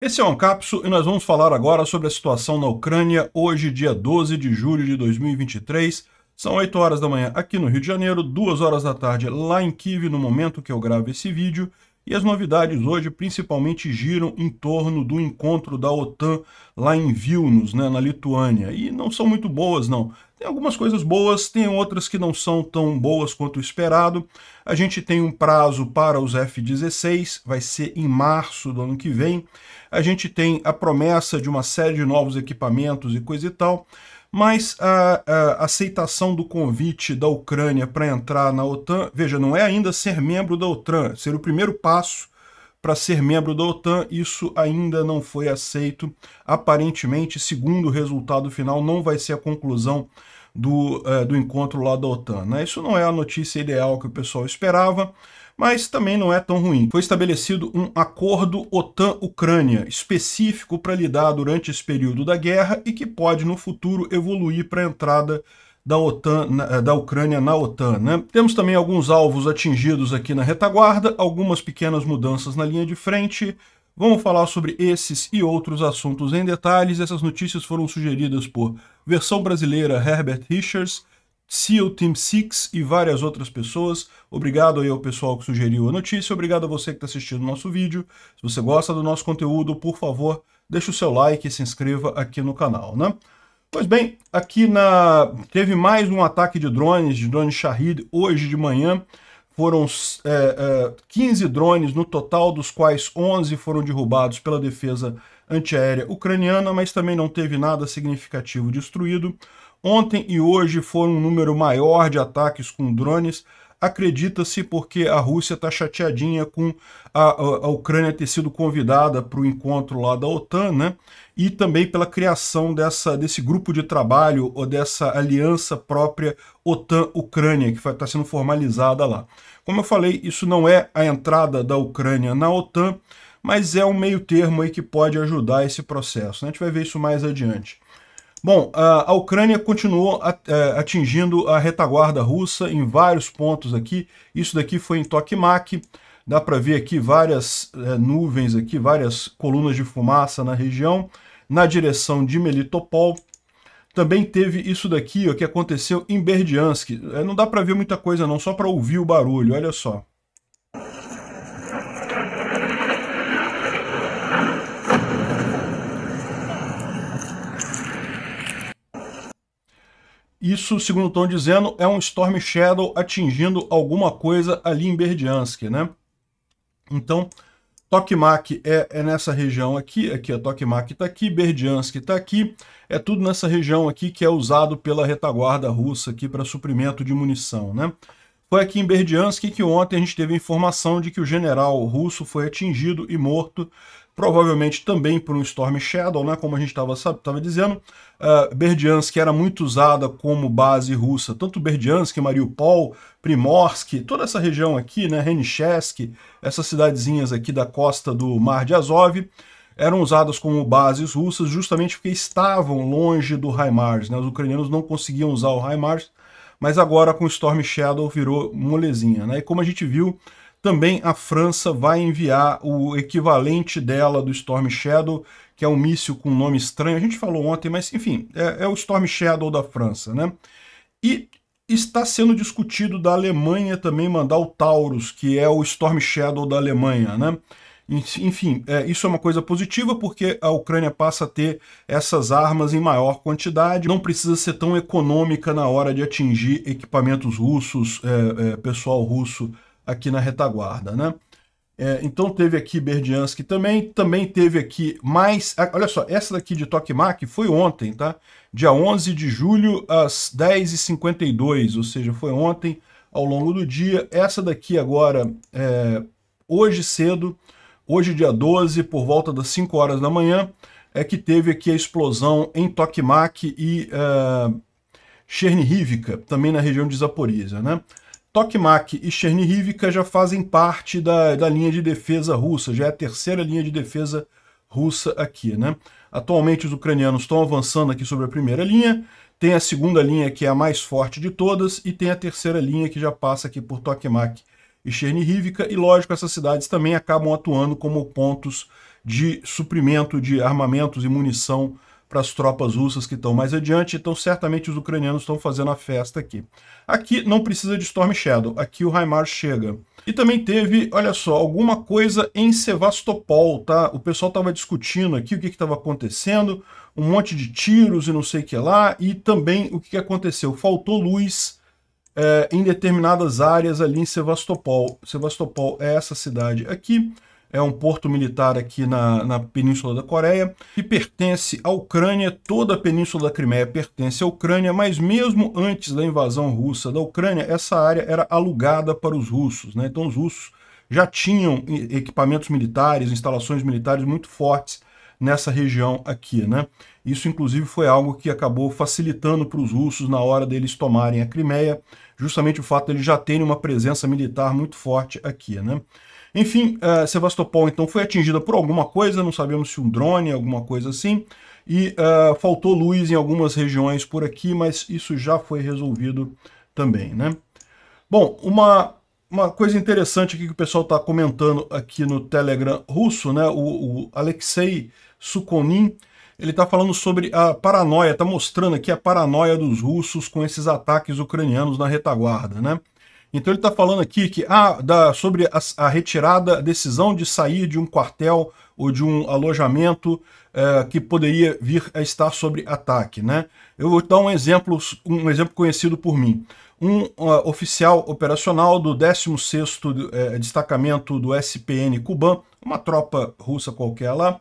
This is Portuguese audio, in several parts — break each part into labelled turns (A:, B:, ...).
A: Esse é o Ancapsu e nós vamos falar agora sobre a situação na Ucrânia hoje, dia 12 de julho de 2023. São 8 horas da manhã aqui no Rio de Janeiro, 2 horas da tarde lá em Kiev no momento que eu gravo esse vídeo. E as novidades hoje principalmente giram em torno do encontro da OTAN lá em Vilnius, né, na Lituânia. E não são muito boas, não. Tem algumas coisas boas, tem outras que não são tão boas quanto esperado. A gente tem um prazo para os F-16, vai ser em março do ano que vem. A gente tem a promessa de uma série de novos equipamentos e coisa e tal. Mas a, a aceitação do convite da Ucrânia para entrar na OTAN, veja, não é ainda ser membro da OTAN, ser o primeiro passo para ser membro da OTAN, isso ainda não foi aceito. Aparentemente, segundo o resultado final, não vai ser a conclusão do, é, do encontro lá da OTAN. Né? Isso não é a notícia ideal que o pessoal esperava, mas também não é tão ruim. Foi estabelecido um acordo OTAN-Ucrânia específico para lidar durante esse período da guerra e que pode no futuro evoluir para a entrada da, OTAN, é, da Ucrânia na OTAN. Né? Temos também alguns alvos atingidos aqui na retaguarda, algumas pequenas mudanças na linha de frente. Vamos falar sobre esses e outros assuntos em detalhes. Essas notícias foram sugeridas por Versão brasileira, Herbert Richards, Seal Team Six e várias outras pessoas. Obrigado aí ao pessoal que sugeriu a notícia, obrigado a você que está assistindo o nosso vídeo. Se você gosta do nosso conteúdo, por favor, deixe o seu like e se inscreva aqui no canal, né? Pois bem, aqui na teve mais um ataque de drones, de drones Shahid, hoje de manhã. Foram é, é, 15 drones no total, dos quais 11 foram derrubados pela defesa antiaérea ucraniana, mas também não teve nada significativo destruído. Ontem e hoje foram um número maior de ataques com drones. Acredita-se porque a Rússia está chateadinha com a, a, a, Ucrânia ter sido convidada para o encontro lá da OTAN, né? E também pela criação dessa, desse grupo de trabalho ou dessa aliança própria OTAN-Ucrânia, que está sendo formalizada lá. Como eu falei, isso não é a entrada da Ucrânia na OTAN, mas é um meio termo aí que pode ajudar esse processo. Né? A gente vai ver isso mais adiante. Bom, a Ucrânia continuou é, atingindo a retaguarda russa em vários pontos aqui. Isso daqui foi em Tokmak. Dá para ver aqui várias é, nuvens aqui, várias colunas de fumaça na região, na direção de Melitopol. Também teve isso daqui o que aconteceu em Berdiansk. É, não dá para ver muita coisa não, só para ouvir o barulho, olha só. Isso, segundo estão dizendo, é um Storm Shadow atingindo alguma coisa ali em Berdiansk, né? Então, Tokmak é, é, nessa região aqui, aqui a Tokmak está aqui, Berdiansk está aqui, é tudo nessa região aqui que é usado pela retaguarda russa aqui para suprimento de munição, né? Foi aqui em Berdiansk que ontem a gente teve informação de que o general russo foi atingido e morto, provavelmente também por um Storm Shadow, né, como a gente estava dizendo, uh, ah, Berdiansk era muito usada como base russa, tanto Berdiansk, Mariupol, Primorsk, toda essa região aqui, né, Renichesk, essas cidadezinhas aqui da costa do Mar de Azov, eram usadas como bases russas justamente porque estavam longe do HIMARS, né, os ucranianos não conseguiam usar o HIMARS, mas agora com Storm Shadow virou molezinha, né, e como a gente viu, também a França vai enviar o equivalente dela do Storm Shadow, que é um míssil com um nome estranho. A gente falou ontem, mas enfim, é, é o Storm Shadow da França, né? E está sendo discutido da Alemanha também mandar o Taurus, que é o Storm Shadow da Alemanha, né? Enfim, é, isso é uma coisa positiva porque a Ucrânia passa a ter essas armas em maior quantidade, não precisa ser tão econômica na hora de atingir equipamentos russos, é, é, pessoal russo aqui na retaguarda, né? É, então teve aqui Berdiansky também, também teve aqui mais... Olha só, essa daqui de Tokimak foi ontem, tá? Dia 11 de julho às 10h52, ou seja, foi ontem ao longo do dia. Essa daqui agora, é, hoje cedo, hoje dia 12, por volta das 5 horas da manhã, é que teve aqui a explosão em Tokimak e uh, também na região de Zaporizhia, né? Tokmak e Chernihivka já fazem parte da, da linha de defesa russa, já é a terceira linha de defesa russa aqui, né? Atualmente os ucranianos estão avançando aqui sobre a primeira linha, tem a segunda linha que é a mais forte de todas e tem a terceira linha que já passa aqui por Tokmak e Chernihivka e lógico essas cidades também acabam atuando como pontos de suprimento de armamentos e munição para as tropas russas que estão mais adiante, então certamente os ucranianos estão fazendo a festa aqui. Aqui não precisa de Storm Shadow, aqui o Raimar chega. E também teve, olha só, alguma coisa em Sevastopol, tá? O pessoal estava discutindo aqui o que estava acontecendo, um monte de tiros e não sei o que lá, e também o que, que aconteceu, faltou luz é, em determinadas áreas ali em Sevastopol. Sevastopol é essa cidade aqui, é um porto militar aqui na, na, Península da Coreia, que pertence à Ucrânia, toda a Península da Crimeia pertence à Ucrânia, mas mesmo antes da invasão russa da Ucrânia, essa área era alugada para os russos. Né? Então os russos já tinham equipamentos militares, instalações militares muito fortes nessa região aqui. Né? Isso, inclusive, foi algo que acabou facilitando para os russos na hora deles tomarem a Crimeia, justamente o fato de eles já terem uma presença militar muito forte aqui. Né? Enfim, uh, Sevastopol então foi atingida por alguma coisa, não sabemos se um drone, alguma coisa assim, e uh, faltou luz em algumas regiões por aqui, mas isso já foi resolvido também, né? Bom, uma, uma coisa interessante aqui que o pessoal está comentando aqui no Telegram russo, né? O, o Alexei Sukonin, ele está falando sobre a paranoia, está mostrando aqui a paranoia dos russos com esses ataques ucranianos na retaguarda, né? Então ele está falando aqui que ah, da, sobre a, a, retirada, a decisão de sair de um quartel ou de um alojamento é, que poderia vir a estar sobre ataque. Né? Eu vou dar um exemplo, um exemplo conhecido por mim. Um uh, oficial operacional do 16º é, destacamento do SPN Cuban, uma tropa russa qualquer lá,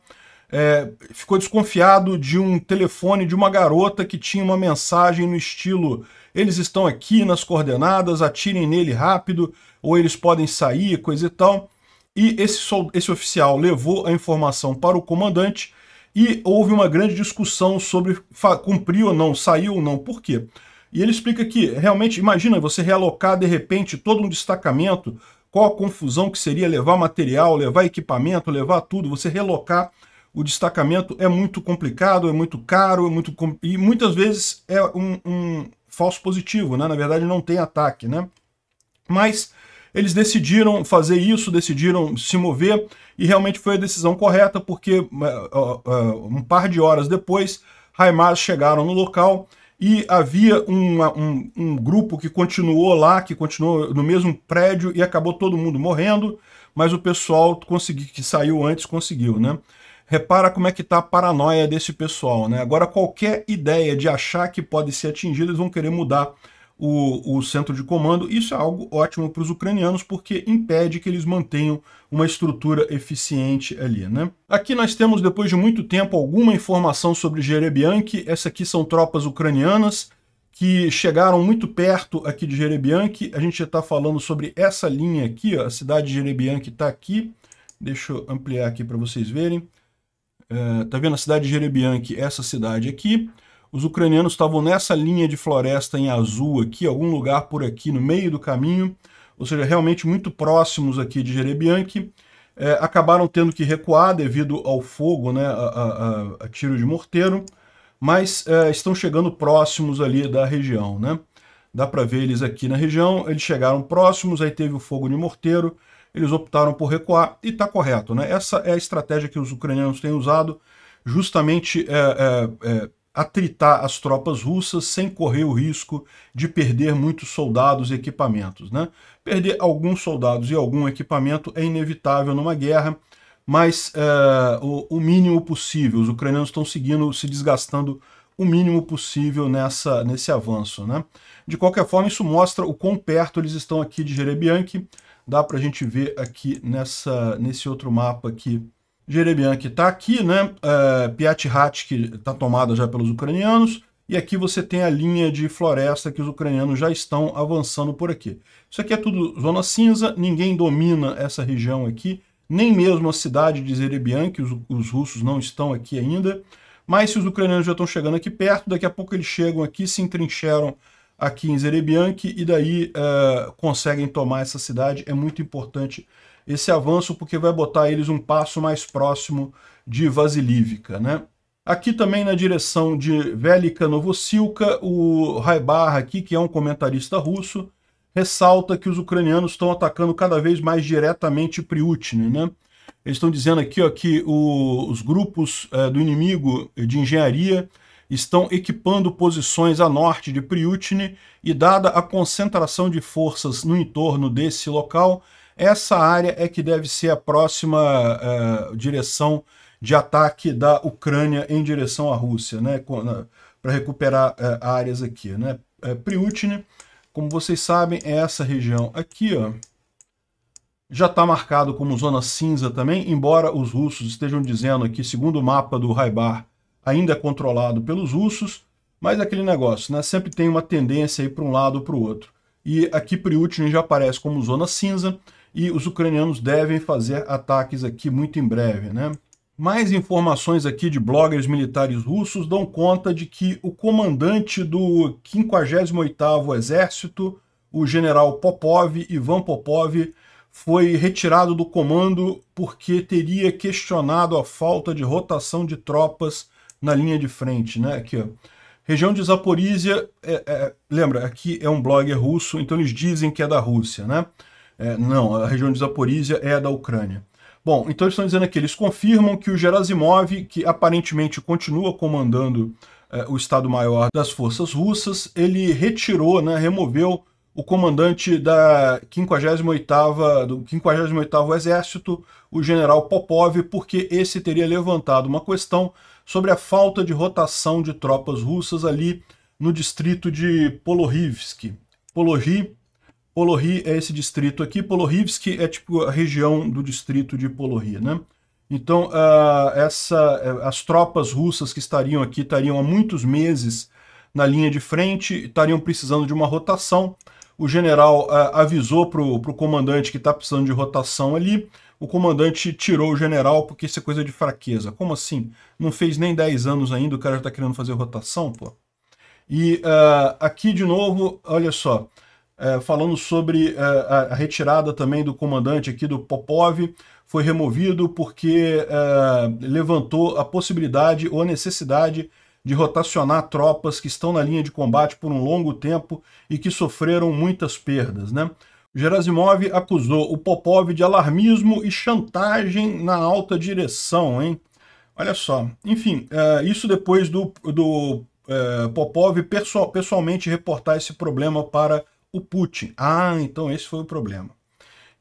A: é, ficou desconfiado de um telefone de uma garota que tinha uma mensagem no estilo eles estão aqui nas coordenadas, atirem nele rápido, ou eles podem sair, coisa e tal. E esse, esse oficial levou a informação para o comandante e houve uma grande discussão sobre cumprir ou não, saiu ou não, por quê? E ele explica que, realmente, imagina você realocar de repente todo um destacamento, qual a confusão que seria levar material, levar equipamento, levar tudo, você relocar o destacamento é muito complicado, é muito caro, é muito e muitas vezes é um, um, falso positivo, né? Na verdade, não tem ataque, né? Mas eles decidiram fazer isso, decidiram se mover, e realmente foi a decisão correta, porque uh, uh, um par de horas depois, Hamas chegaram no local e havia uma, um, um, grupo que continuou lá, que continuou no mesmo prédio e acabou todo mundo morrendo, mas o pessoal consegui, que saiu antes conseguiu, né? Repara como é que tá a paranoia desse pessoal, né? Agora qualquer ideia de achar que pode ser atingido, eles vão querer mudar o, o, centro de comando. Isso é algo ótimo para os ucranianos, porque impede que eles mantenham uma estrutura eficiente ali. Né? Aqui nós temos, depois de muito tempo, alguma informação sobre Jerebianki. Essa aqui são tropas ucranianas que chegaram muito perto aqui de Jerebianki. A gente já está falando sobre essa linha aqui, ó. a cidade de Jerebianki está aqui. Deixa eu ampliar aqui para vocês verem. Eh, tá vendo a cidade de Jerebianki? Essa cidade aqui. Os ucranianos estavam nessa linha de floresta em azul aqui, algum lugar por aqui no meio do caminho, ou seja, realmente muito próximos aqui de Jerebianki. É, eh, acabaram tendo que recuar devido ao fogo, né, a, a, a tiro de morteiro, mas é, estão chegando próximos ali da região. Né? Dá para ver eles aqui na região, eles chegaram próximos, aí teve o fogo de morteiro, eles optaram por recuar e está correto. Né? Essa é a estratégia que os ucranianos têm usado, justamente é, é, é, atritar as tropas russas sem correr o risco de perder muitos soldados e equipamentos. Né? Perder alguns soldados e algum equipamento é inevitável numa guerra, mas é, o, o mínimo possível. Os ucranianos estão seguindo, se desgastando o mínimo possível nessa, nesse avanço. Né? De qualquer forma, isso mostra o quão perto eles estão aqui de Jerebianque, dá para a gente ver aqui nessa, nesse outro mapa aqui. Jerebian que está aqui, né? Uh, que está tomada já pelos ucranianos. E aqui você tem a linha de floresta que os ucranianos já estão avançando por aqui. Isso aqui é tudo zona cinza, ninguém domina essa região aqui, nem mesmo a cidade de Zerebian, que os, os russos não estão aqui ainda. Mas se os ucranianos já estão chegando aqui perto, daqui a pouco eles chegam aqui, se entrincheram aqui em Zerebianque e daí é, conseguem tomar essa cidade. É muito importante esse avanço porque vai botar eles um passo mais próximo de Vasilívica, né? Aqui também na direção de Velika Novosilka, o Raibar aqui, que é um comentarista russo, ressalta que os ucranianos estão atacando cada vez mais diretamente Priutne né? Eles estão dizendo aqui ó, que o, os grupos é, do inimigo de engenharia estão equipando posições a norte de Priutine e, dada a concentração de forças no entorno desse local, essa área é que deve ser a próxima eh, direção de ataque da Ucrânia em direção à Rússia, né, para recuperar eh, áreas aqui. Né. Eh, Priutine, como vocês sabem, é essa região aqui, ó, já está marcado como zona cinza também, embora os russos estejam dizendo aqui, segundo o mapa do Raibar, ainda é controlado pelos russos, mas aquele negócio, né? Sempre tem uma tendência aí para um lado ou para o outro. E aqui Priutine já aparece como zona cinza e os ucranianos devem fazer ataques aqui muito em breve, né? Mais informações aqui de bloggers militares russos dão conta de que o comandante do 58º Exército, o general Popov, Ivan Popov, foi retirado do comando porque teria questionado a falta de rotação de tropas na linha de frente, né? Aqui, ó. Região de Zaporizhia, é, é, lembra, aqui é um blog russo, então eles dizem que é da Rússia, né? É, não, a região de Zaporizhia é da Ucrânia. Bom, então eles estão dizendo aqui, eles confirmam que o Gerasimov, que aparentemente continua comandando é, o Estado-Maior das Forças Russas, ele retirou, né, removeu o comandante da 58ª, do 58º Exército, o general Popov, porque esse teria levantado uma questão sobre a falta de rotação de tropas russas ali no distrito de Polohivsk. Polohi, Polohi é esse distrito aqui, Polohivsk é tipo a região do distrito de Polohi, né? Então, uh, essa, eh, as tropas russas que estariam aqui estariam há muitos meses na linha de frente, estariam precisando de uma rotação. O general uh, avisou para o comandante que está precisando de rotação ali o comandante tirou o general porque isso é coisa de fraqueza. Como assim? Não fez nem 10 anos ainda, o cara já está querendo fazer rotação, pô. E uh, aqui de novo, olha só, uh, falando sobre uh, a retirada também do comandante aqui do Popov, foi removido porque é, levantou a possibilidade ou a necessidade de rotacionar tropas que estão na linha de combate por um longo tempo e que sofreram muitas perdas, né? Gerasimov acusou o Popov de alarmismo e chantagem na alta direção, hein? Olha só. Enfim, é, isso depois do, do é, Popov perso pessoalmente reportar esse problema para o Putin. Ah, então esse foi o problema.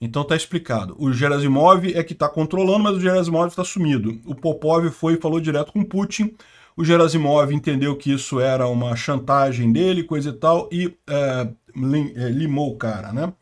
A: Então tá explicado. O Gerasimov é que tá controlando, mas o Gerasimov está sumido. O Popov foi e falou direto com o Putin. O Gerasimov entendeu que isso era uma chantagem dele, coisa e tal, e é, lim, limou o cara, né?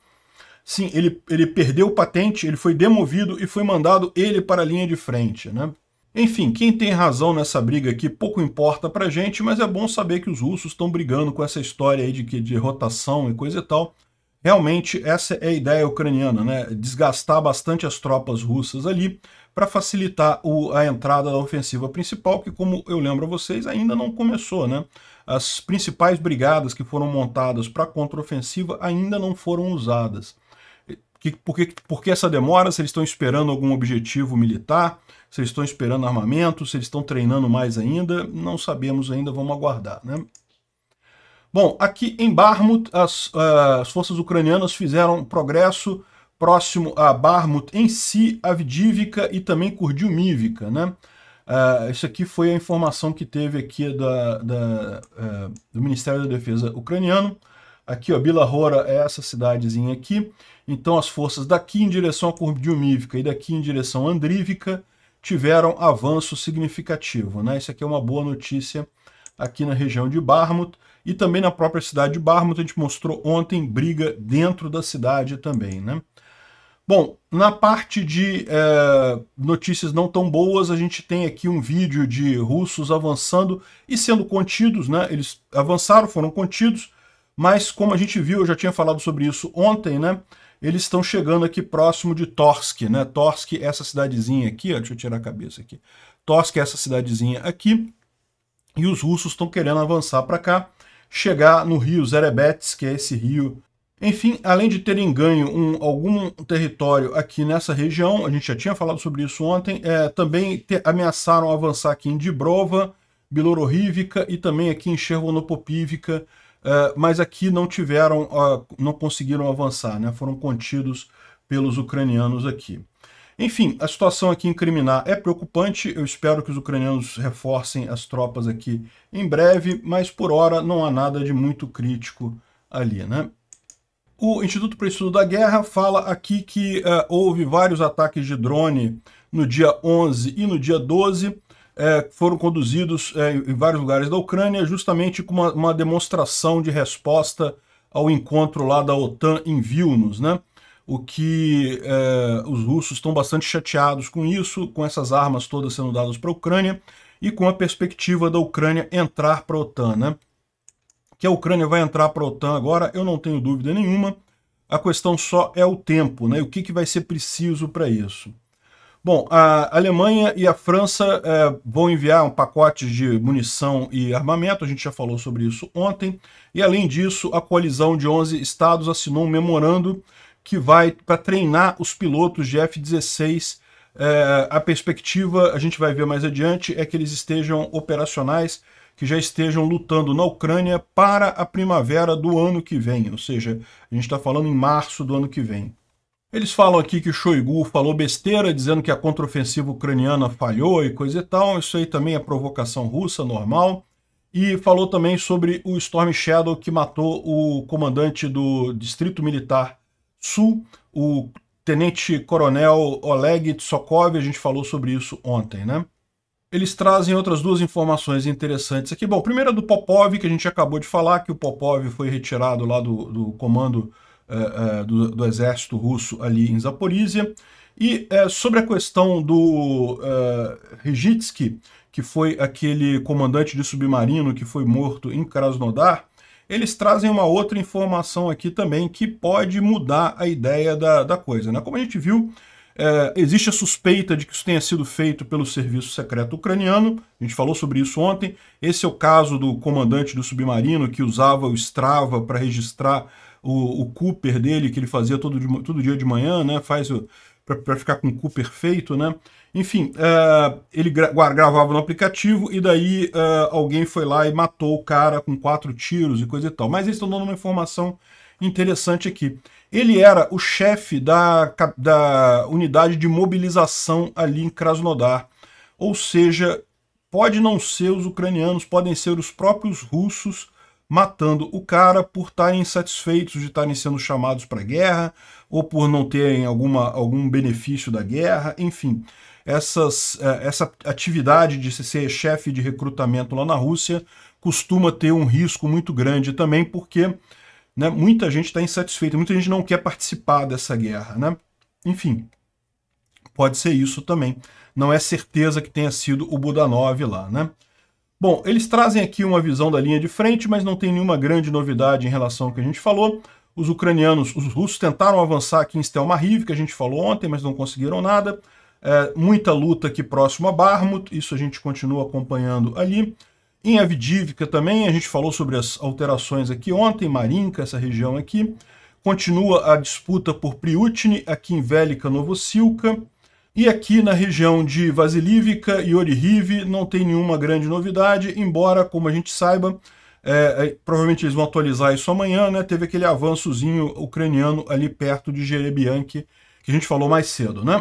A: Sim, ele, ele perdeu o patente, ele foi demovido e foi mandado ele para a linha de frente, né? Enfim, quem tem razão nessa briga aqui pouco importa pra gente, mas é bom saber que os russos estão brigando com essa história aí de, de rotação e coisa e tal. Realmente, essa é a ideia ucraniana, né? Desgastar bastante as tropas russas ali para facilitar o, a entrada da ofensiva principal, que, como eu lembro a vocês, ainda não começou, né? As principais brigadas que foram montadas para a contraofensiva ainda não foram usadas. Que, por, que, por que essa demora? Se eles estão esperando algum objetivo militar, se eles estão esperando armamento, se eles estão treinando mais ainda, não sabemos ainda, vamos aguardar, né? Bom, aqui em Barmut, as, eh, as forças ucranianas fizeram progresso próximo a Barmut em si, Avdívica e também Kurdiumívica, né? Uh, isso aqui foi a informação que teve aqui da, da uh, do Ministério da Defesa ucraniano. Aqui, ó, Rora é essa cidadezinha aqui. Então as forças daqui em direção à Curdiumívica e daqui em direção à Andrívica tiveram avanço significativo. Né? Isso aqui é uma boa notícia aqui na região de Barmut e também na própria cidade de Barmut. A gente mostrou ontem briga dentro da cidade também. Né? Bom, na parte de é, notícias não tão boas, a gente tem aqui um vídeo de russos avançando e sendo contidos, né? Eles avançaram, foram contidos, mas como a gente viu, eu já tinha falado sobre isso ontem, né? Eles estão chegando aqui próximo de Torsk, né? Torsk é essa cidadezinha aqui, ó, deixa eu tirar a cabeça aqui. Torsk é essa cidadezinha aqui, e os russos estão querendo avançar para cá, chegar no rio Zerebets, que é esse rio. Enfim, além de terem ganho um, algum território aqui nessa região, a gente já tinha falado sobre isso ontem, é, também te, ameaçaram avançar aqui em Dibrova, Bilororívka e também aqui em Chervonopopívka, eh, mas aqui não tiveram, uh, não conseguiram avançar, né? foram contidos pelos ucranianos aqui. Enfim, a situação aqui em Crimea é preocupante, eu espero que os ucranianos reforcem as tropas aqui em breve, mas por hora não há nada de muito crítico ali, né? O Instituto para Estudo da Guerra fala aqui que uh, houve vários ataques de drone no dia 11 e no dia 12, é, foram conduzidos é, em vários lugares da Ucrânia, justamente com uma, uma, demonstração de resposta ao encontro lá da OTAN em Vilnius, né? O que é, os russos estão bastante chateados com isso, com essas armas todas sendo dadas para a Ucrânia e com a perspectiva da Ucrânia entrar para a OTAN, né? Que a Ucrânia vai entrar para a OTAN agora, eu não tenho dúvida nenhuma. A questão só é o tempo, né? O que, que vai ser preciso para isso? Bom, a Alemanha e a França é, vão enviar um pacote de munição e armamento, a gente já falou sobre isso ontem, e além disso, a coalizão de 11 estados assinou um memorando que vai para treinar os pilotos de F-16. É, a perspectiva, a gente vai ver mais adiante, é que eles estejam operacionais, que já estejam lutando na Ucrânia para a primavera do ano que vem, ou seja, a gente está falando em março do ano que vem. Eles falam aqui que Shoigu falou besteira, dizendo que a contraofensiva ucraniana falhou e coisa e tal. Isso aí também é provocação russa, normal. E falou também sobre o Storm Shadow que matou o comandante do Distrito Militar Sul, o Tenente Coronel Oleg Tsokov. A gente falou sobre isso ontem, né? Eles trazem outras duas informações interessantes aqui. Bom, primeiro é do Popov, que a gente acabou de falar, que o Popov foi retirado lá do, do comando uh, do, do, exército russo ali em Zaporizhia E eh, sobre a questão do uh, que foi aquele comandante de submarino que foi morto em Krasnodar, eles trazem uma outra informação aqui também que pode mudar a ideia da, da coisa. Né? Como a gente viu, é, existe a suspeita de que isso tenha sido feito pelo serviço secreto ucraniano, a gente falou sobre isso ontem. Esse é o caso do comandante do submarino que usava o Strava para registrar o, o Cooper dele, que ele fazia todo, de, todo dia de manhã, né? Faz o. para ficar com o Cooper feito, né? Enfim, uh, ele gra gravava no aplicativo e daí uh, alguém foi lá e matou o cara com quatro tiros e coisa e tal. Mas eles estão dando uma informação interessante aqui. Ele era o chefe da, da unidade de mobilização ali em Krasnodar. Ou seja, pode não ser os ucranianos, podem ser os próprios russos matando o cara por estarem insatisfeitos de estarem sendo chamados para a guerra ou por não terem alguma, algum benefício da guerra, enfim. Essas, é, essa atividade de ser chefe de recrutamento lá na Rússia costuma ter um risco muito grande também, porque né, muita gente está insatisfeita, muita gente não quer participar dessa guerra. Né? Enfim, pode ser isso também. Não é certeza que tenha sido o Budanov lá, né? Bom, eles trazem aqui uma visão da linha de frente, mas não tem nenhuma grande novidade em relação ao que a gente falou. Os ucranianos, os russos tentaram avançar aqui em Stelmahiv, que a gente falou ontem, mas não conseguiram nada. É, muita luta aqui próximo a Barmut, isso a gente continua acompanhando ali. Em Avdivka também, a gente falou sobre as alterações aqui ontem, Marinka, essa região aqui. Continua a disputa por Priutine, aqui em Velika Novosilka. E aqui na região de Vasilívica e Orihave não tem nenhuma grande novidade, embora, como a gente saiba, é, é, provavelmente eles vão atualizar isso amanhã, né? Teve aquele avançozinho ucraniano ali perto de Jerebianki, que a gente falou mais cedo, né?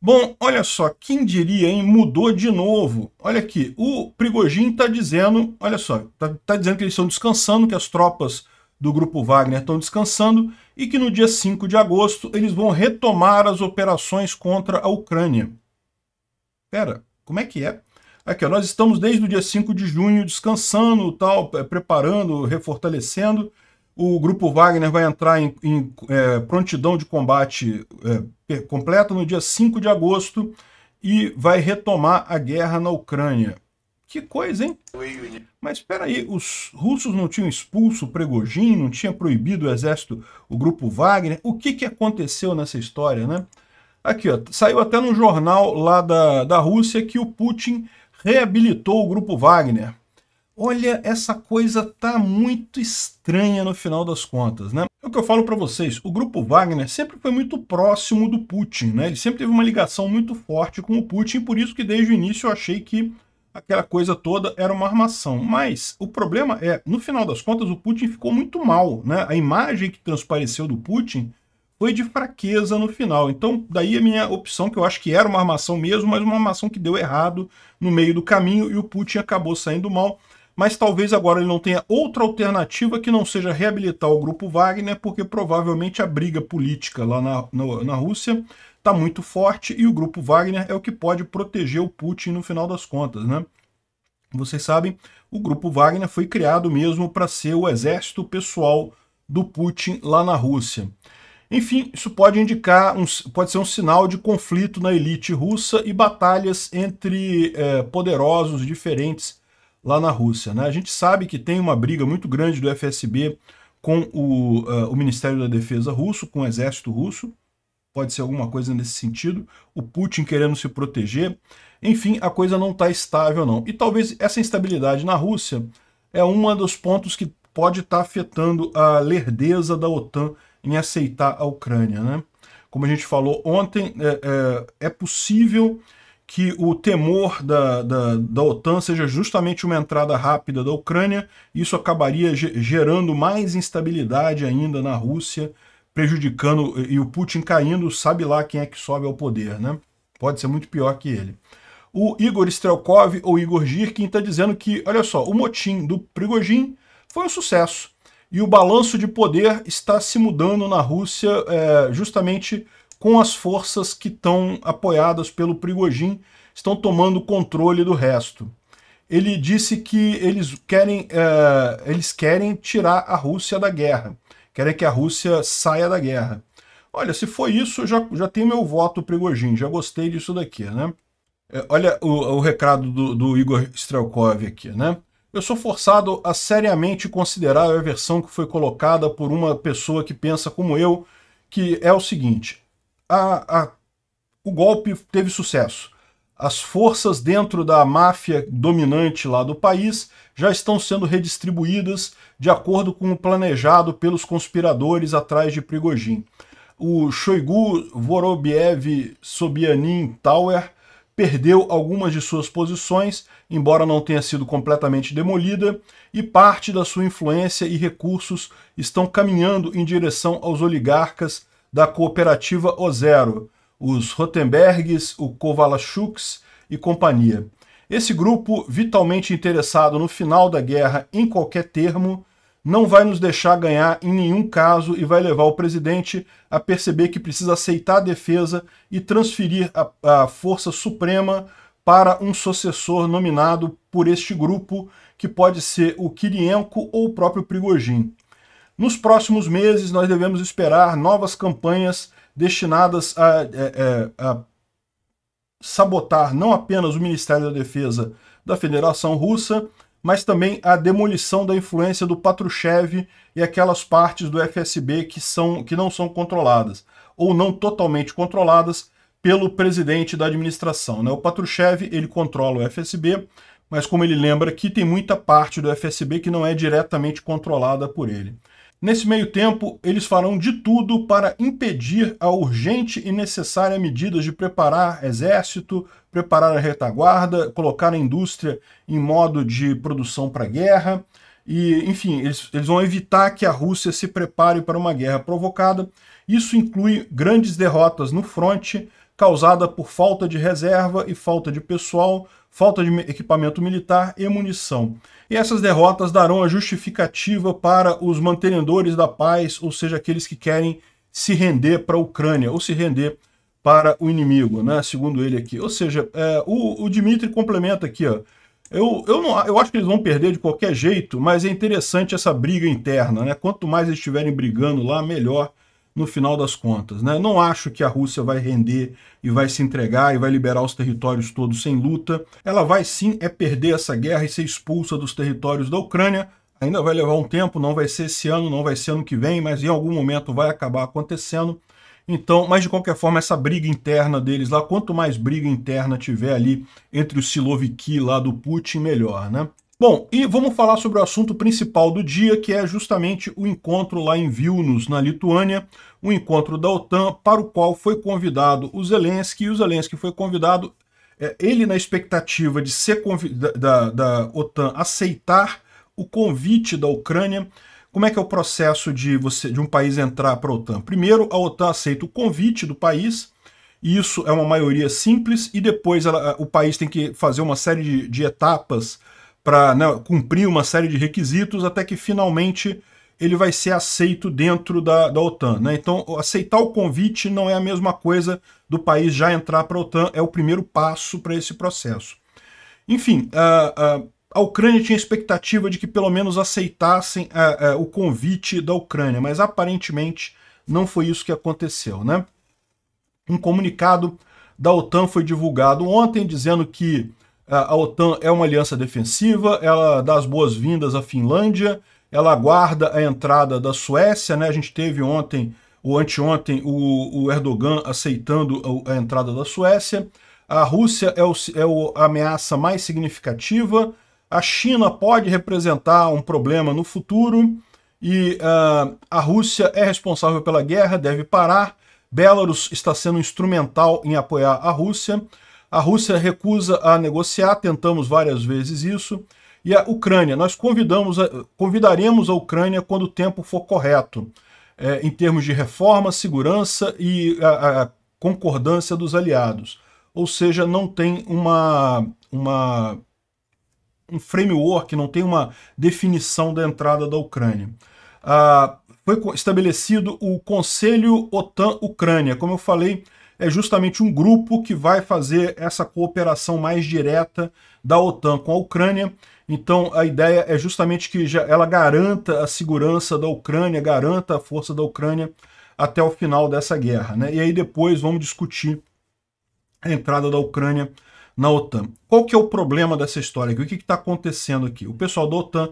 A: Bom, olha só, quem diria, hein? Mudou de novo. Olha aqui, o Prigojin está dizendo, olha só, está tá dizendo que eles estão descansando, que as tropas do Grupo Wagner estão descansando e que no dia 5 de agosto eles vão retomar as operações contra a Ucrânia. Pera, como é que é? Aqui, ó, nós estamos desde o dia 5 de junho descansando, tal, é, preparando, refortalecendo. O Grupo Wagner vai entrar em, em é, prontidão de combate é, completa no dia 5 de agosto e vai retomar a guerra na Ucrânia. Que coisa, hein? Mas espera aí, os russos não tinham expulso o Prigogine, não tinha proibido o exército, o grupo Wagner. O que, que aconteceu nessa história, né? Aqui, ó, saiu até no jornal lá da, da Rússia que o Putin reabilitou o grupo Wagner. Olha, essa coisa tá muito estranha no final das contas, né? É o que eu falo para vocês, o grupo Wagner sempre foi muito próximo do Putin, né? Ele sempre teve uma ligação muito forte com o Putin, por isso que desde o início eu achei que aquela coisa toda era uma armação. Mas o problema é, no final das contas, o Putin ficou muito mal. Né? A imagem que transpareceu do Putin foi de fraqueza no final. Então, daí a minha opção, que eu acho que era uma armação mesmo, mas uma armação que deu errado no meio do caminho e o Putin acabou saindo mal. Mas talvez agora ele não tenha outra alternativa que não seja reabilitar o grupo Wagner, porque provavelmente a briga política lá na, na, na Rússia está muito forte e o grupo Wagner é o que pode proteger o Putin no final das contas, né? Vocês sabem, o grupo Wagner foi criado mesmo para ser o exército pessoal do Putin lá na Rússia. Enfim, isso pode indicar, um, pode ser um sinal de conflito na elite russa e batalhas entre é, poderosos diferentes lá na Rússia. Né? A gente sabe que tem uma briga muito grande do FSB com o, uh, o Ministério da Defesa russo, com o Exército Russo, pode ser alguma coisa nesse sentido, o Putin querendo se proteger. Enfim, a coisa não está estável não. E talvez essa instabilidade na Rússia é um dos pontos que pode estar tá afetando a lerdeza da OTAN em aceitar a Ucrânia. Né? Como a gente falou ontem, é, é, é possível que o temor da, da, da OTAN seja justamente uma entrada rápida da Ucrânia, isso acabaria gerando mais instabilidade ainda na Rússia, prejudicando e o Putin caindo, sabe lá quem é que sobe ao poder, né? Pode ser muito pior que ele. O Igor Strelkov ou Igor Girkin está dizendo que, olha só, o motim do Prigojin foi um sucesso. E o balanço de poder está se mudando na Rússia é, justamente com as forças que estão apoiadas pelo Prigojin, estão tomando controle do resto. Ele disse que eles querem, é, eles querem tirar a Rússia da guerra querem que a Rússia saia da guerra. Olha, se foi isso, já, já tem meu voto, Prigogine, já gostei disso daqui, né? É, olha o, o recado do, do, Igor Strelkov aqui, né? Eu sou forçado a seriamente considerar a versão que foi colocada por uma pessoa que pensa como eu, que é o seguinte, a, a, o golpe teve sucesso as forças dentro da máfia dominante lá do país já estão sendo redistribuídas de acordo com o planejado pelos conspiradores atrás de Pregojin. O Shoigu Vorobiev Sobianin Tower perdeu algumas de suas posições, embora não tenha sido completamente demolida, e parte da sua influência e recursos estão caminhando em direção aos oligarcas da cooperativa Ozero os Rotenbergs, o Kovalchuk's e companhia. Esse grupo, vitalmente interessado no final da guerra em qualquer termo, não vai nos deixar ganhar em nenhum caso e vai levar o presidente a perceber que precisa aceitar a defesa e transferir a, a força suprema para um sucessor nominado por este grupo, que pode ser o Kirienko ou o próprio Prigogine. Nos próximos meses, nós devemos esperar novas campanhas destinadas a, a, é, é, a sabotar não apenas o Ministério da Defesa da Federação Russa, mas também a demolição da influência do Patrushev e aquelas partes do FSB que, são, que não são controladas, ou não totalmente controladas, pelo presidente da administração. Né? O Patrushev ele controla o FSB, mas como ele lembra aqui, tem muita parte do FSB que não é diretamente controlada por ele. Nesse meio tempo, eles farão de tudo para impedir a urgente e necessária medida de preparar exército, preparar a retaguarda, colocar a indústria em modo de produção para guerra. E, enfim, eles, eles vão evitar que a Rússia se prepare para uma guerra provocada. Isso inclui grandes derrotas no fronte, causada por falta de reserva e falta de pessoal, falta de equipamento militar e munição. E essas derrotas darão a justificativa para os mantenedores da paz, ou seja, aqueles que querem se render para a Ucrânia ou se render para o inimigo, né? segundo ele aqui. Ou seja, é, o, o Dmitry complementa aqui, ó, eu, eu, não, eu acho que eles vão perder de qualquer jeito, mas é interessante essa briga interna, né? Quanto mais eles estiverem brigando lá, melhor no final das contas. Né? Não acho que a Rússia vai render e vai se entregar e vai liberar os territórios todos sem luta. Ela vai sim é perder essa guerra e ser expulsa dos territórios da Ucrânia. Ainda vai levar um tempo, não vai ser esse ano, não vai ser ano que vem, mas em algum momento vai acabar acontecendo. Então, mas de qualquer forma, essa briga interna deles lá, quanto mais briga interna tiver ali entre o Siloviki lá do Putin, melhor, né? Bom, e vamos falar sobre o assunto principal do dia, que é justamente o encontro lá em Vilnius, na Lituânia, o um encontro da OTAN, para o qual foi convidado o Zelensky, e o Zelensky foi convidado, é, ele na expectativa de ser da, da OTAN aceitar o convite da Ucrânia, como é que é o processo de, você, de um país entrar para a OTAN? Primeiro, a OTAN aceita o convite do país, isso é uma maioria simples, e depois ela, o país tem que fazer uma série de, de etapas para né, cumprir uma série de requisitos até que finalmente ele vai ser aceito dentro da, da OTAN. Né? Então, aceitar o convite não é a mesma coisa do país já entrar para a OTAN, é o primeiro passo para esse processo. Enfim, a, a, a, Ucrânia tinha expectativa de que pelo menos aceitassem a, o convite da Ucrânia, mas aparentemente não foi isso que aconteceu. Né? Um comunicado da OTAN foi divulgado ontem dizendo que a, OTAN é uma aliança defensiva, ela dá as boas-vindas à Finlândia, ela aguarda a entrada da Suécia, né? A gente teve ontem, ou anteontem, o, o Erdogan aceitando a, a, entrada da Suécia. A Rússia é, o, é o, a ameaça mais significativa. A China pode representar um problema no futuro. E uh, a Rússia é responsável pela guerra, deve parar. Belarus está sendo instrumental em apoiar a Rússia. A Rússia recusa a negociar, tentamos várias vezes isso. E a Ucrânia, nós convidamos a, convidaremos a Ucrânia quando o tempo for correto, é, em termos de reforma, segurança e a, a concordância dos aliados. Ou seja, não tem uma, uma um framework, não tem uma definição da entrada da Ucrânia. Ah, foi estabelecido o Conselho OTAN-Ucrânia. Como eu falei, é justamente um grupo que vai fazer essa cooperação mais direta da OTAN com a Ucrânia. Então a ideia é justamente que ela garanta a segurança da Ucrânia, garanta a força da Ucrânia até o final dessa guerra. Né? E aí depois vamos discutir a entrada da Ucrânia na OTAN. Qual que é o problema dessa história aqui? O que está acontecendo aqui? O pessoal da OTAN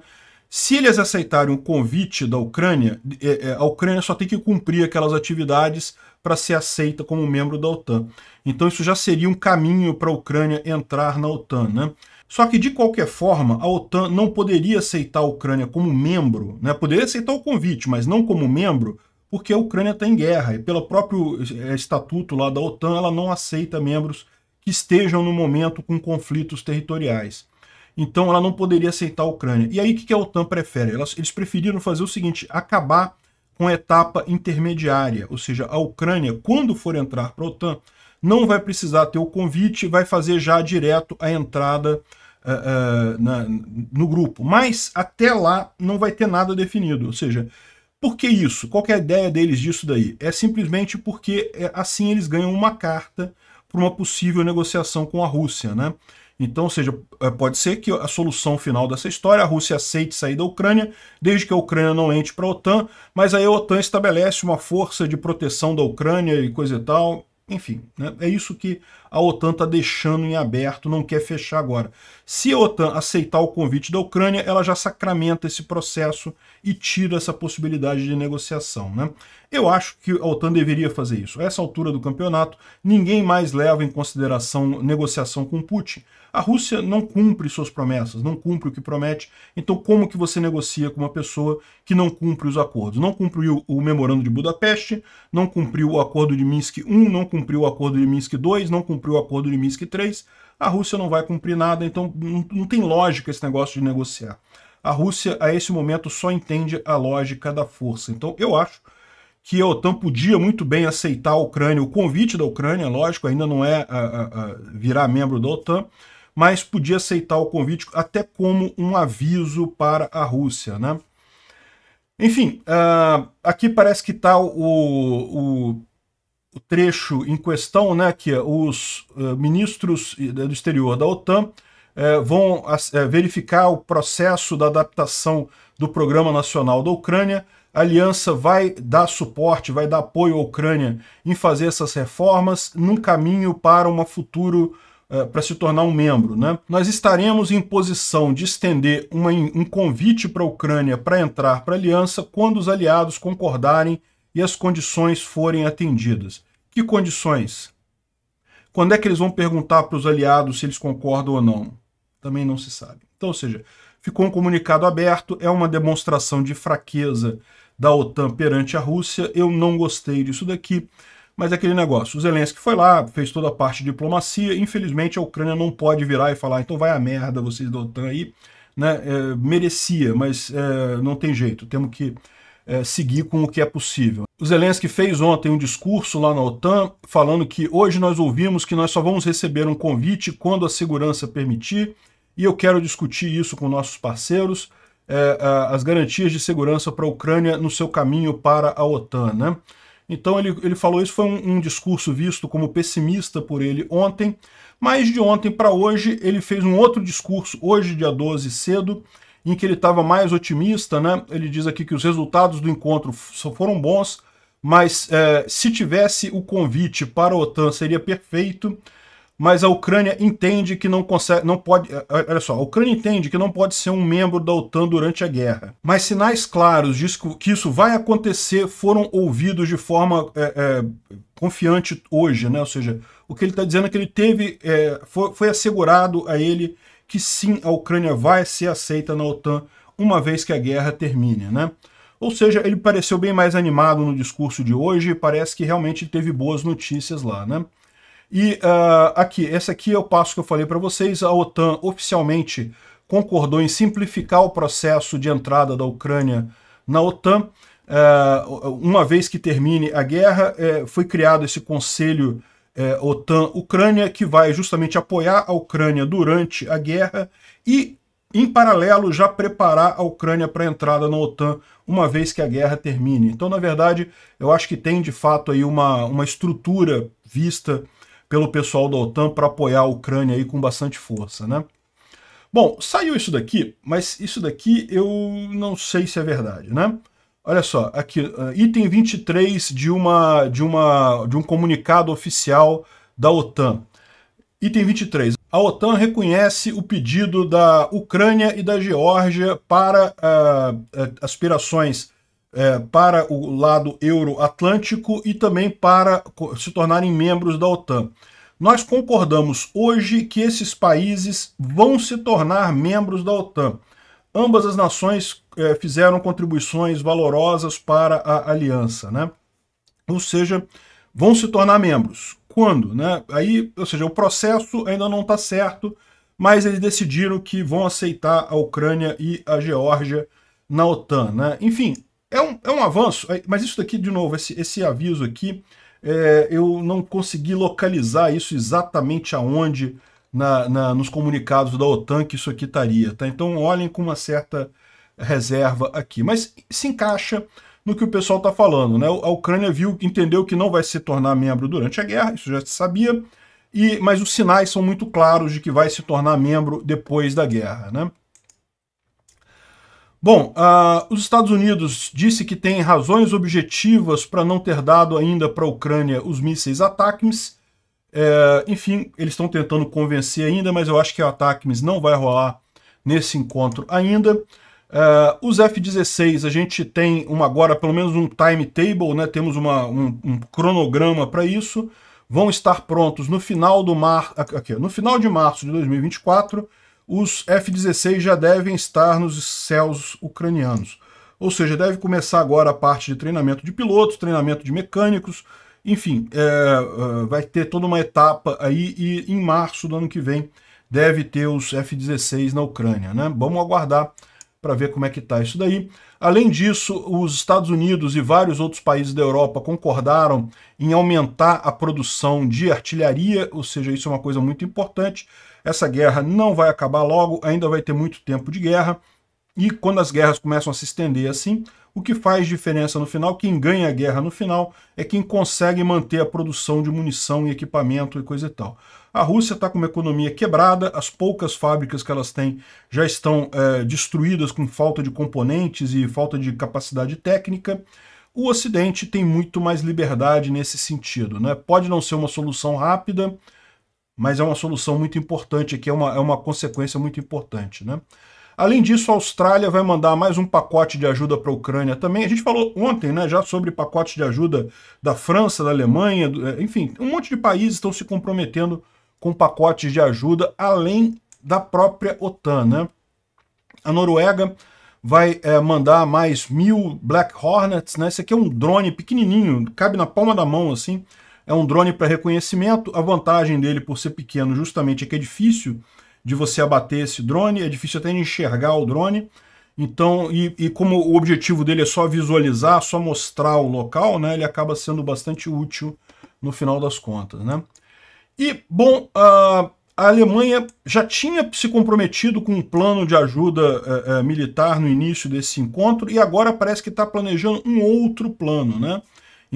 A: se eles aceitarem o convite da Ucrânia, é, é, a Ucrânia só tem que cumprir aquelas atividades para ser aceita como membro da OTAN. Então isso já seria um caminho para a Ucrânia entrar na OTAN, né? Só que, de qualquer forma, a OTAN não poderia aceitar a Ucrânia como membro, né? Poderia aceitar o convite, mas não como membro, porque a Ucrânia está em guerra e, pelo próprio é, estatuto lá da OTAN, ela não aceita membros que estejam no momento com conflitos territoriais. Então ela não poderia aceitar a Ucrânia. E aí o que a OTAN prefere? eles preferiram fazer o seguinte: acabar com a etapa intermediária, ou seja, a Ucrânia, quando for entrar para a OTAN, não vai precisar ter o convite, vai fazer já direto a entrada uh, uh, na, no grupo. Mas até lá não vai ter nada definido, ou seja, por que isso? Qual que é a ideia deles disso daí? É simplesmente porque é, assim eles ganham uma carta para uma possível negociação com a Rússia, né? Então, ou seja, é, pode ser que a solução final dessa história, a Rússia aceite sair da Ucrânia, desde que a Ucrânia não entre para a OTAN, mas aí a OTAN estabelece uma força de proteção da Ucrânia e coisa e tal. Enfim, né? é isso que a OTAN está deixando em aberto, não quer fechar agora. Se a OTAN aceitar o convite da Ucrânia, ela já sacramenta esse processo e tira essa possibilidade de negociação. Né? Eu acho que a OTAN deveria fazer isso. A essa altura do campeonato, ninguém mais leva em consideração negociação com Putin a Rússia não cumpre suas promessas, não cumpre o que promete. Então como que você negocia com uma pessoa que não cumpre os acordos? Não cumpriu o memorando de Budapeste, não cumpriu o acordo de Minsk I, não cumpriu o acordo de Minsk II, não cumpriu o acordo de Minsk III. A Rússia não vai cumprir nada, então não tem lógica esse negócio de negociar. A Rússia, a esse momento, só entende a lógica da força. Então, eu acho que a OTAN podia muito bem aceitar a Ucrânia, o convite da Ucrânia, lógico, ainda não é a, ah, a, ah, a ah, virar membro da OTAN, mas podia aceitar o convite até como um aviso para a Rússia, né? Enfim, uh, aqui parece que está o, o, o, trecho em questão, né, que é os uh, ministros do exterior da OTAN uh, vão eh, verificar o processo da adaptação do Programa Nacional da Ucrânia. A aliança vai dar suporte, vai dar apoio à Ucrânia em fazer essas reformas num caminho para um futuro eh, para se tornar um membro, né? Nós estaremos em posição de estender uma, um convite para a Ucrânia para entrar para a aliança quando os aliados concordarem e as condições forem atendidas. Que condições? Quando é que eles vão perguntar para os aliados se eles concordam ou não? Também não se sabe. Então, ou seja, ficou um comunicado aberto, é uma demonstração de fraqueza da OTAN perante a Rússia. Eu não gostei disso daqui. Mas é aquele negócio, o Zelensky foi lá, fez toda a parte de diplomacia, infelizmente a Ucrânia não pode virar e falar, então vai a merda vocês da OTAN aí, né? É, merecia, mas é, não tem jeito, temos que é, seguir com o que é possível. O Zelensky fez ontem um discurso lá na OTAN, falando que hoje nós ouvimos que nós só vamos receber um convite quando a segurança permitir, e eu quero discutir isso com nossos parceiros, é, as garantias de segurança para a Ucrânia no seu caminho para a OTAN, né? Então ele, ele falou isso, foi um, um discurso visto como pessimista por ele ontem, mas de ontem para hoje ele fez um outro discurso, hoje dia 12 cedo, em que ele estava mais otimista, né? Ele diz aqui que os resultados do encontro foram bons, mas é, se tivesse o convite para a OTAN seria perfeito, mas a Ucrânia entende que não consegue, não pode, eh, eh, olha só, a Ucrânia entende que não pode ser um membro da OTAN durante a guerra. Mas sinais claros de que isso vai acontecer foram ouvidos de forma é, é, confiante hoje, né? Ou seja, o que ele está dizendo é que ele teve, é, foi, foi assegurado a ele que sim, a Ucrânia vai ser aceita na OTAN uma vez que a guerra termine, né? Ou seja, ele pareceu bem mais animado no discurso de hoje e parece que realmente teve boas notícias lá, né? E uh, aqui, esse aqui é o passo que eu falei para vocês. A OTAN oficialmente concordou em simplificar o processo de entrada da Ucrânia na OTAN. Uh, uma vez que termine a guerra, uh, foi criado esse Conselho é, OTAN-Ucrânia, que vai justamente apoiar a Ucrânia durante a guerra e, em paralelo, já preparar a Ucrânia para a entrada na OTAN uma vez que a guerra termine. Então, na verdade, eu acho que tem de fato aí uma, uma estrutura vista pelo pessoal da OTAN para apoiar a Ucrânia aí com bastante força, né? Bom, saiu isso daqui, mas isso daqui eu não sei se é verdade, né? Olha só, aqui, eh, item 23 de, uma, de, uma, de um comunicado oficial da OTAN. Item 23. A OTAN reconhece o pedido da Ucrânia e da Geórgia para uh, aspirações é, para o lado euro-atlântico e também para se tornarem membros da OTAN. Nós concordamos hoje que esses países vão se tornar membros da OTAN. Ambas as nações é, fizeram contribuições valorosas para a aliança, né? Ou seja, vão se tornar membros. Quando? Né? Aí, ou seja, o processo ainda não está certo, mas eles decidiram que vão aceitar a Ucrânia e a Geórgia na OTAN. Né? Enfim, é um, é um avanço, é, mas isso daqui, de novo, esse, esse aviso aqui, é, eu não consegui localizar isso exatamente aonde na, na, nos comunicados da OTAN que isso aqui estaria. Tá? Então olhem com uma certa reserva aqui. Mas se encaixa no que o pessoal está falando. Né? A Ucrânia viu, entendeu que não vai se tornar membro durante a guerra, isso já se sabia, e, mas os sinais são muito claros de que vai se tornar membro depois da guerra. Né? Bom, uh, os Estados Unidos disse que tem razões objetivas para não ter dado ainda para a Ucrânia os mísseis ATACMS. É, enfim, eles estão tentando convencer ainda, mas eu acho que o ATACMS não vai rolar nesse encontro ainda. Uh, os F-16, a gente tem uma, agora pelo menos um timetable, né? temos uma, um, um cronograma para isso. Vão estar prontos no final do mar, aqui, no final de março de 2024 os F-16 já devem estar nos céus ucranianos. Ou seja, deve começar agora a parte de treinamento de pilotos, treinamento de mecânicos, enfim, é, é vai ter toda uma etapa aí e em março do ano que vem deve ter os F-16 na Ucrânia, né? Vamos aguardar para ver como é que está isso daí. Além disso, os Estados Unidos e vários outros países da Europa concordaram em aumentar a produção de artilharia, ou seja, isso é uma coisa muito importante. Essa guerra não vai acabar logo, ainda vai ter muito tempo de guerra. E quando as guerras começam a se estender assim, o que faz diferença no final, quem ganha a guerra no final, é quem consegue manter a produção de munição e equipamento e coisa e tal. A Rússia está com uma economia quebrada, as poucas fábricas que elas têm já estão é, destruídas com falta de componentes e falta de capacidade técnica. O Ocidente tem muito mais liberdade nesse sentido. Né? Pode não ser uma solução rápida, mas é uma solução muito importante aqui, é uma, é uma consequência muito importante. Né? Além disso, a Austrália vai mandar mais um pacote de ajuda para a Ucrânia também. A gente falou ontem né, já sobre pacotes de ajuda da França, da Alemanha, eh, enfim, um monte de países estão se comprometendo com pacotes de ajuda, além da própria OTAN. Né? A Noruega vai é, mandar mais mil Black Hornets, né? Esse aqui é um drone pequenininho, cabe na palma da mão, assim, é um drone para reconhecimento. A vantagem dele por ser pequeno justamente é que é difícil de você abater esse drone, é difícil até de enxergar o drone. Então, e, e, como o objetivo dele é só visualizar, só mostrar o local, né, ele acaba sendo bastante útil no final das contas. Né? E, bom, a, a Alemanha já tinha se comprometido com um plano de ajuda é, é, militar no início desse encontro e agora parece que está planejando um outro plano. Né?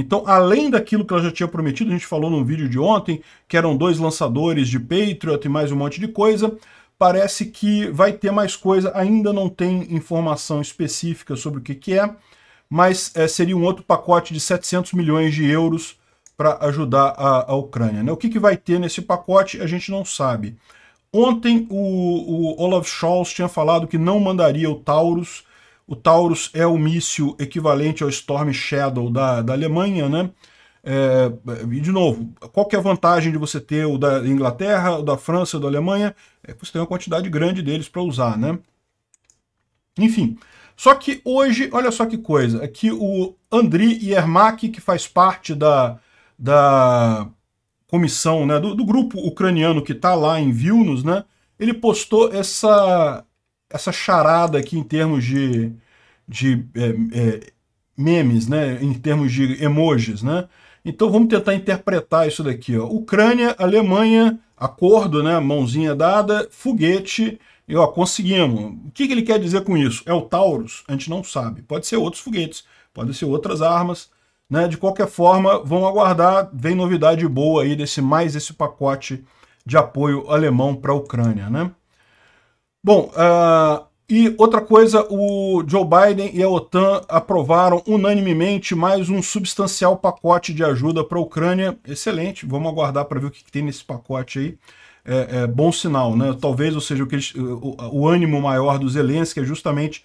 A: Então, além daquilo que ela já tinha prometido, a gente falou num vídeo de ontem, que eram dois lançadores de Patriot e mais um monte de coisa, parece que vai ter mais coisa, ainda não tem informação específica sobre o que, que é, mas é, seria um outro pacote de 700 milhões de euros para ajudar a, a Ucrânia. Né? O que, que vai ter nesse pacote a gente não sabe. Ontem o, o Olaf Scholz tinha falado que não mandaria o Taurus, o Taurus é o míssil equivalente ao Storm Shadow da, da Alemanha, né? É, e de novo, qual é a vantagem de você ter o da Inglaterra, o da França, o da Alemanha? É que você tem uma quantidade grande deles para usar, né? Enfim, só que hoje, olha só que coisa, aqui é o Andri Yermak, que faz parte da, da comissão, né, do, do grupo ucraniano que está lá em Vilnius, né, ele postou essa, essa charada aqui em termos de, de é, é, memes, né? em termos de emojis. Né? Então vamos tentar interpretar isso daqui. Ó. Ucrânia, Alemanha, acordo, né? mãozinha dada, foguete, e ó, conseguimos. O que, que ele quer dizer com isso? É o Taurus? A gente não sabe. Pode ser outros foguetes, pode ser outras armas. Né? De qualquer forma, vão aguardar. Vem novidade boa aí desse mais esse pacote de apoio alemão para a Ucrânia. Né? Bom, uh, e outra coisa, o Joe Biden e a OTAN aprovaram unanimemente mais um substancial pacote de ajuda para a Ucrânia. Excelente, vamos aguardar para ver o que, que, tem nesse pacote aí. É, é, bom sinal, né? Talvez, ou seja, o, eles, o, o ânimo maior do Zelensky é justamente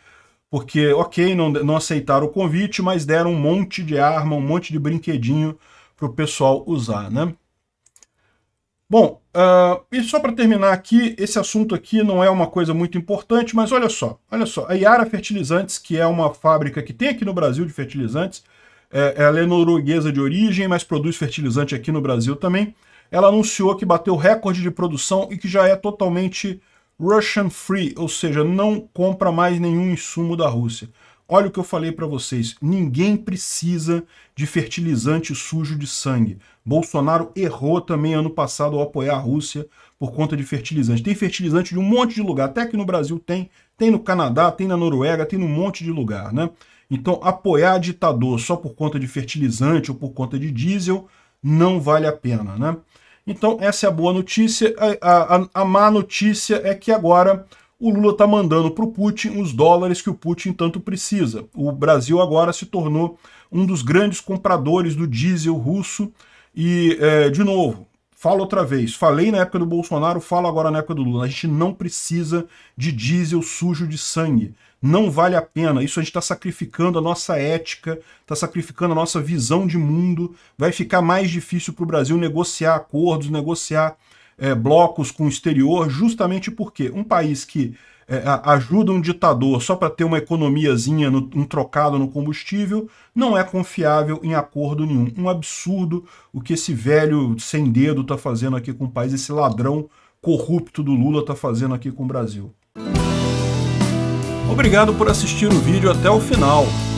A: porque, ok, não, não aceitaram o convite, mas deram um monte de arma, um monte de brinquedinho para o pessoal usar, né? Bom, uh, e só para terminar aqui, esse assunto aqui não é uma coisa muito importante, mas olha só, olha só, a Yara Fertilizantes, que é uma fábrica que tem aqui no Brasil de fertilizantes, é, ela é norueguesa de origem, mas produz fertilizante aqui no Brasil também, ela anunciou que bateu recorde de produção e que já é totalmente Russian free, ou seja, não compra mais nenhum insumo da Rússia. Olha o que eu falei para vocês, ninguém precisa de fertilizante sujo de sangue. Bolsonaro errou também ano passado ao apoiar a Rússia por conta de fertilizante. Tem fertilizante de um monte de lugar, até que no Brasil tem, tem no Canadá, tem na Noruega, tem num monte de lugar, né? Então, apoiar ditador só por conta de fertilizante ou por conta de diesel não vale a pena, né? Então, essa é a boa notícia. A, a, a má notícia é que agora o Lula está mandando para o Putin os dólares que o Putin tanto precisa. O Brasil agora se tornou um dos grandes compradores do diesel russo. E, é, de novo, falo outra vez, falei na época do Bolsonaro, falo agora na época do Lula. A gente não precisa de diesel sujo de sangue. Não vale a pena. Isso a gente está sacrificando a nossa ética, está sacrificando a nossa visão de mundo. Vai ficar mais difícil para o Brasil negociar acordos, negociar é, blocos com o exterior, justamente porque um país que é, ajuda um ditador só para ter uma economiazinha, no, um trocado no combustível, não é confiável em acordo nenhum. Um absurdo o que esse velho sem dedo está fazendo aqui com o país, esse ladrão corrupto do Lula está fazendo aqui com o Brasil. Obrigado por assistir o vídeo até o final.